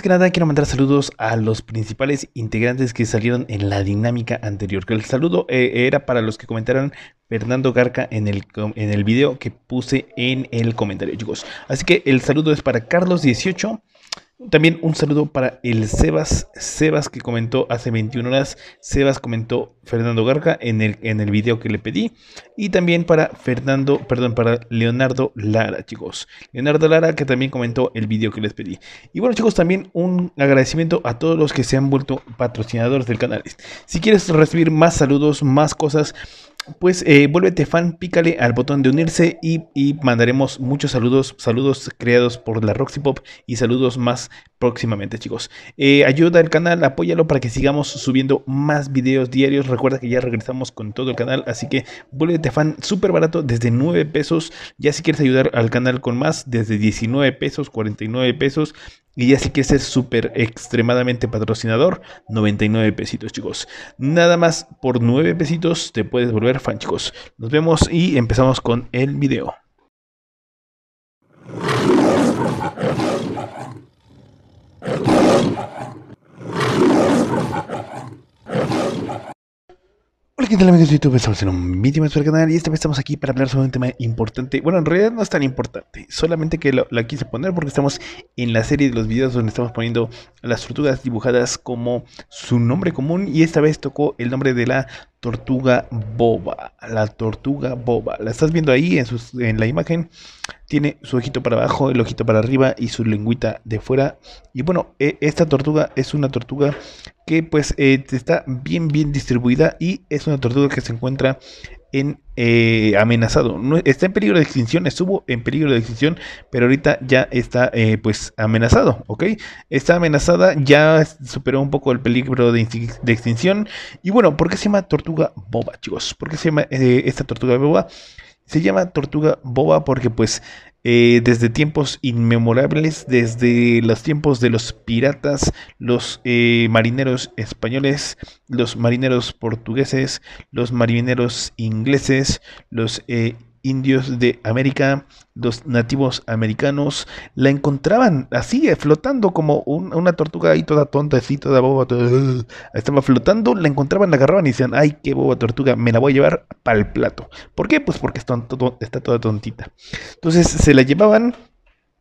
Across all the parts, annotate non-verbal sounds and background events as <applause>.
que nada, quiero mandar saludos a los principales integrantes que salieron en la dinámica anterior. Que el saludo eh, era para los que comentaron Fernando Garca en el, en el video que puse en el comentario, chicos. Así que el saludo es para Carlos18, también un saludo para el Sebas, Sebas que comentó hace 21 horas, Sebas comentó Fernando Garca en el, en el video que le pedí. Y también para Fernando, perdón, para Leonardo Lara, chicos. Leonardo Lara que también comentó el video que les pedí. Y bueno, chicos, también un agradecimiento a todos los que se han vuelto patrocinadores del canal. Si quieres recibir más saludos, más cosas, pues eh, vuélvete fan, pícale al botón de unirse y, y, mandaremos muchos saludos, saludos creados por la Roxy Pop y saludos más próximamente, chicos. Eh, ayuda al canal, apóyalo para que sigamos subiendo más videos diarios. Recuerda que ya regresamos con todo el canal, así que vuelvete fan súper barato desde 9 pesos. Ya si quieres ayudar al canal con más, desde 19 pesos, 49 pesos. Y ya si quieres ser súper extremadamente patrocinador, 99 pesitos, chicos. Nada más por 9 pesitos te puedes volver fan, chicos. Nos vemos y empezamos con el video. Hola, ¿qué tal amigos de YouTube? Estamos en un más para el canal y esta vez estamos aquí para hablar sobre un tema importante. Bueno, en realidad no es tan importante, solamente que lo, lo quise poner porque estamos en la serie de los videos donde estamos poniendo las tortugas dibujadas como su nombre común y esta vez tocó el nombre de la tortuga boba. La tortuga boba. La estás viendo ahí en, la imagen. Tiene su ojito para abajo, el ojito para arriba y su lengüita de fuera. Y bueno, e, esta tortuga es una tortuga que pues eh, está bien bien distribuida y es una tortuga que se encuentra en eh, amenazado. No, está en peligro de extinción, estuvo en peligro de extinción, pero ahorita ya está eh, pues amenazado, ¿ok? Está amenazada, ya superó un poco el peligro de, extinción. Y bueno, ¿por qué se llama tortuga boba, chicos? ¿Por qué se llama eh, esta tortuga boba? Se llama tortuga boba porque pues eh, desde tiempos inmemorables, desde los tiempos de los piratas, los eh, marineros españoles, los marineros portugueses, los marineros ingleses, los eh, indios de América, los nativos americanos, la encontraban así, eh, flotando como una tortuga ahí toda tonta, así toda boba, uh, estaba flotando, la encontraban, la agarraban y decían, ay, qué boba tortuga, me la voy a llevar para el plato. ¿Por qué? Pues porque está, está toda tontita. Entonces se la llevaban,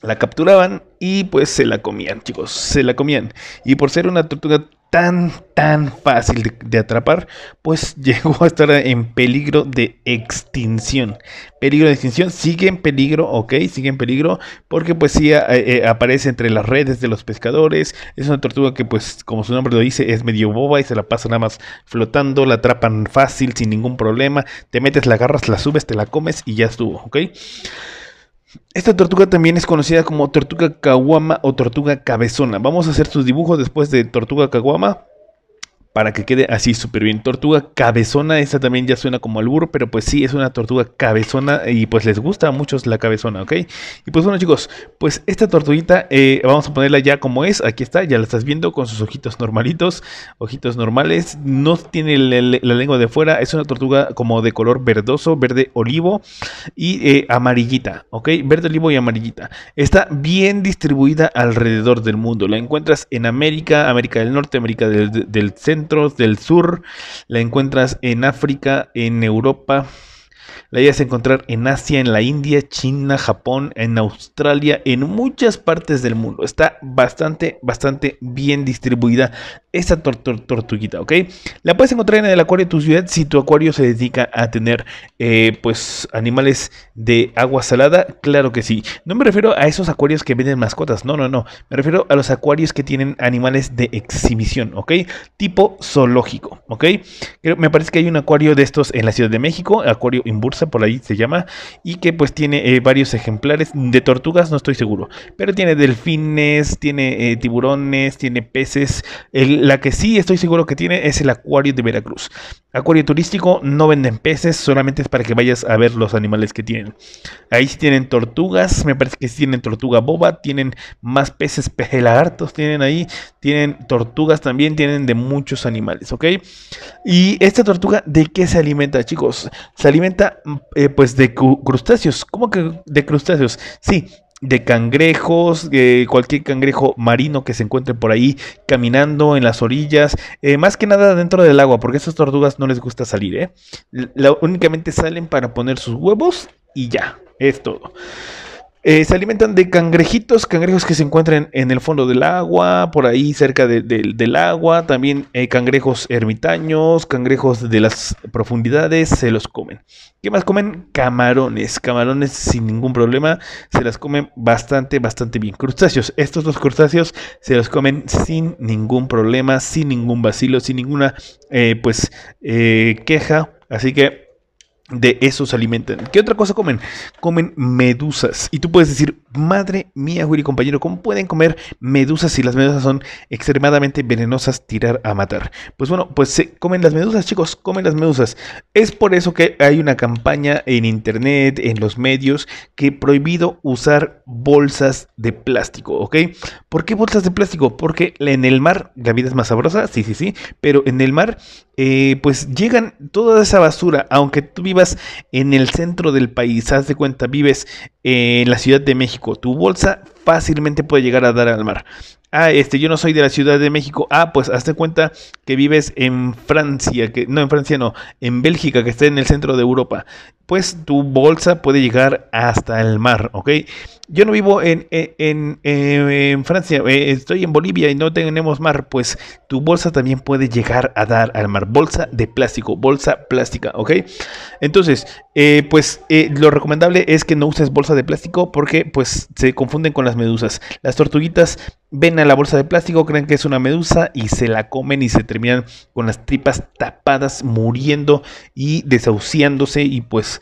la capturaban y pues se la comían, chicos, se la comían. Y por ser una tortuga tan, tan fácil de, atrapar, pues <laughs> llegó a estar en peligro de extinción. Peligro de extinción, sigue en peligro, ok, sigue en peligro, porque pues sí eh, eh, aparece entre las redes de los pescadores. Es una tortuga que pues, como su nombre lo dice, es medio boba y se la pasa nada más flotando, la atrapan fácil, sin ningún problema. Te metes, la agarras, la subes, te la comes y ya estuvo, ok. Esta tortuga también es conocida como tortuga caguama o tortuga cabezona. Vamos a hacer sus dibujos después de tortuga caguama para que quede así súper bien. Tortuga cabezona, esta también ya suena como albur pero pues sí, es una tortuga cabezona y pues les gusta a muchos la cabezona, ¿ok? Y pues bueno chicos, pues esta tortuguita eh, vamos a ponerla ya como es, aquí está, ya la estás viendo con sus ojitos normalitos, ojitos normales, no tiene la, lengua de fuera, es una tortuga como de color verdoso, verde olivo y eh, amarillita, ¿ok? Verde olivo y amarillita. Está bien distribuida alrededor del mundo, la encuentras en América, América del Norte, América del Centro, del sur, la encuentras en África, en Europa, la idea a encontrar en Asia, en la India, China, Japón, en Australia, en muchas partes del mundo. Está bastante, bastante bien distribuida esta tortuguita, ¿ok? La puedes encontrar en el acuario de tu ciudad si tu acuario se dedica a tener, eh, pues, animales de agua salada. Claro que sí. No me refiero a esos acuarios que venden mascotas, no, no, no. Me refiero a los acuarios que tienen animales de exhibición, ¿ok? Tipo zoológico. ¿ok? me parece que hay un acuario de estos en la Ciudad de México, acuario en por ahí se llama, y que pues tiene eh, varios ejemplares de tortugas, no estoy seguro, pero tiene delfines, tiene eh, tiburones, tiene peces. la que sí estoy seguro que tiene es el acuario de Veracruz. Acuario turístico no venden peces, solamente es para que vayas a ver los animales que tienen. Ahí sí tienen tortugas, me parece que sí tienen tortuga boba, tienen más peces, pejelagartos tienen ahí, tienen tortugas también, tienen de muchos animales, ¿ok? Y esta tortuga, ¿de qué se alimenta, chicos? Se alimenta mm, eh, pues de crustáceos, ¿cómo que de crustáceos? Sí, de cangrejos, de cualquier cangrejo marino que se encuentre por ahí caminando en las orillas, eh, más que nada dentro del agua, porque a esas tortugas no les gusta salir, ¿eh? únicamente salen para poner sus huevos y ya, es todo. Eh, se alimentan de cangrejitos, cangrejos que se encuentran en el fondo del agua, por ahí cerca del agua, también eh, cangrejos ermitaños, cangrejos de las profundidades, se los comen. ¿Qué más comen? Camarones, camarones sin ningún problema, se las comen bastante, bastante bien. Crustáceos, estos dos crustáceos se los comen sin ningún problema, sin ningún vacilo, sin ninguna, eh, pues, queja. Así que de eso se alimentan. ¿Qué otra cosa comen? Comen medusas. Y tú puedes decir, madre mía, Willy compañero, ¿cómo pueden comer medusas si las medusas son extremadamente venenosas, tirar a matar? Pues bueno, pues se comen las medusas, chicos, comen las medusas. Es por eso que hay una campaña en internet, en los medios, que prohibido usar bolsas de plástico, ¿ok? ¿Por qué bolsas de plástico? Porque en el mar la vida es más sabrosa, sí, sí, sí, pero en el mar eh, pues llegan toda esa basura, aunque tú vivas en el centro del país, haz de cuenta, vives en la Ciudad de México, tu bolsa fácilmente puede llegar a dar al mar. Ah, este, yo no soy de la Ciudad de México. Ah, pues hazte cuenta que vives en Francia, que no en Francia, no, en Bélgica, que está en el centro de Europa pues tu bolsa puede llegar hasta el mar, ¿ok? Yo no vivo en, Francia, eh, estoy en Bolivia y no tenemos mar, pues tu bolsa también puede llegar a dar al mar. Bolsa de plástico, bolsa plástica, ¿ok? Entonces, eh, pues eh, lo recomendable es que no uses bolsa de plástico porque pues se confunden con las medusas. Las tortuguitas ven a la bolsa de plástico, creen que es una medusa y se la comen y se terminan con las tripas tapadas, muriendo y desahuciándose y pues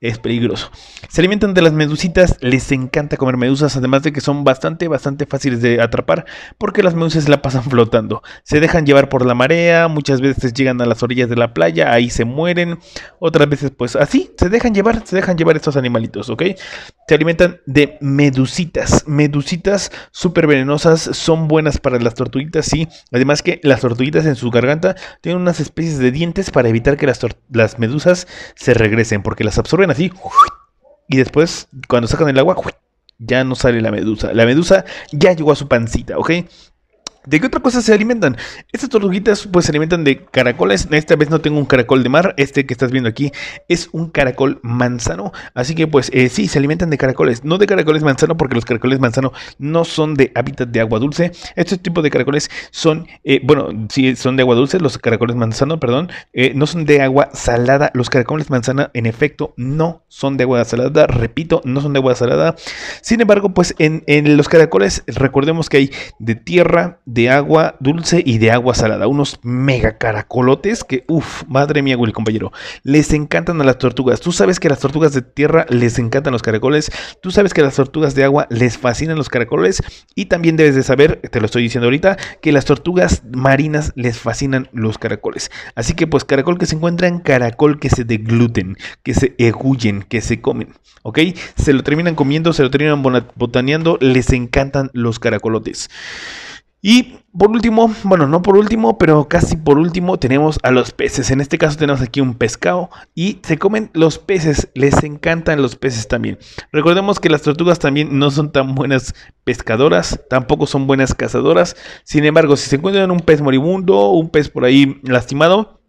es peligroso. Se alimentan de las medusitas, les encanta comer medusas, además de que son bastante, bastante fáciles de atrapar, porque las medusas la pasan flotando. Se dejan llevar por la marea, muchas veces llegan a las orillas de la playa, ahí se mueren, otras veces pues así, se dejan llevar, se dejan llevar estos animalitos, ¿ok? Se alimentan de medusitas, medusitas súper venenosas, son buenas para las tortuguitas, sí, además que las tortuguitas en su garganta tienen unas especies de dientes para evitar que las medusas se regresen, porque las absorben así. Y después, cuando sacan el agua, ya no sale la medusa. La medusa ya llegó a su pancita, ¿ok? ¿De qué otra cosa se alimentan? Estas tortuguitas pues se alimentan de caracoles. Esta vez no tengo un caracol de mar. Este que estás viendo aquí es un caracol manzano. Así que pues eh, sí, se alimentan de caracoles. No de caracoles manzano porque los caracoles manzano no son de hábitat de agua dulce. Este tipo de caracoles son, eh, bueno, sí son de agua dulce. Los caracoles manzano, perdón, eh, no son de agua salada. Los caracoles manzana en efecto no son de agua salada. Repito, no son de agua salada. Sin embargo, pues en, en los caracoles recordemos que hay de tierra, de de agua dulce y de agua salada. Unos mega caracolotes que, uff, madre mía, Willy, compañero. Les encantan a las tortugas. Tú sabes que a las tortugas de tierra les encantan los caracoles. Tú sabes que a las tortugas de agua les fascinan los caracoles. Y también debes de saber, te lo estoy diciendo ahorita, que las tortugas marinas les fascinan los caracoles. Así que, pues, caracol que se encuentran, caracol que se degluten, que se egullen, que se comen. ¿Ok? Se lo terminan comiendo, se lo terminan botaneando. Les encantan los caracolotes. Y por último, bueno, no por último, pero casi por último, tenemos a los peces. En este caso tenemos aquí un pescado y se comen los peces. Les encantan los peces también. Recordemos que las tortugas también no son tan buenas pescadoras, tampoco son buenas cazadoras. Sin embargo, si se encuentran un pez moribundo, un pez por ahí lastimado,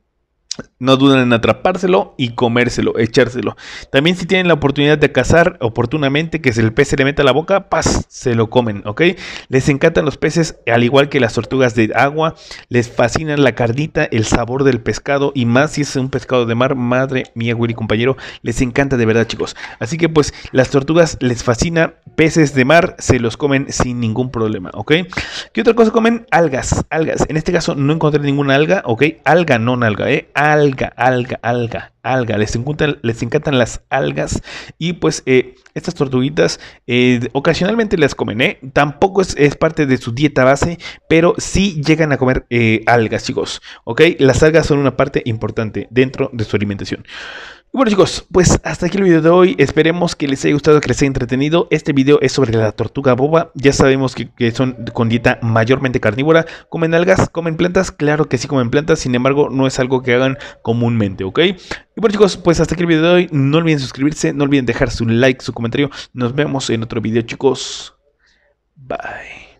no duden en atrapárselo y comérselo, echárselo. También si tienen la oportunidad de cazar oportunamente, que si el pez se le meta a la boca, ¡paz! Se lo comen, ¿ok? Les encantan los peces, al igual que las tortugas de agua. Les fascinan la cardita, el sabor del pescado y más si es un pescado de mar. Madre mía, Willy compañero, les encanta de verdad, chicos. Así que pues las tortugas les fascina, peces de mar se los comen sin ningún problema, ¿ok? ¿Qué otra cosa comen? Algas, algas. En este caso no encontré ninguna alga, ¿ok? Alga, no alga, ¿eh? Alga alga, alga, alga, alga. Les encantan, les encantan las algas. Y pues eh, estas tortuguitas eh, ocasionalmente las comen. ¿eh? Tampoco es, parte de su dieta base, pero sí llegan a comer algas, chicos. ¿Ok? Las algas son una parte importante dentro de su alimentación. Bueno chicos, pues hasta aquí el video de hoy, esperemos que les haya gustado, que les haya entretenido, este video es sobre la tortuga boba, ya sabemos que, que son con dieta mayormente carnívora, comen algas, comen plantas, claro que sí comen plantas, sin embargo no es algo que hagan comúnmente, ¿ok? Y bueno chicos, pues hasta aquí el video de hoy, no olviden suscribirse, no olviden dejar su like, su comentario, nos vemos en otro video chicos, bye.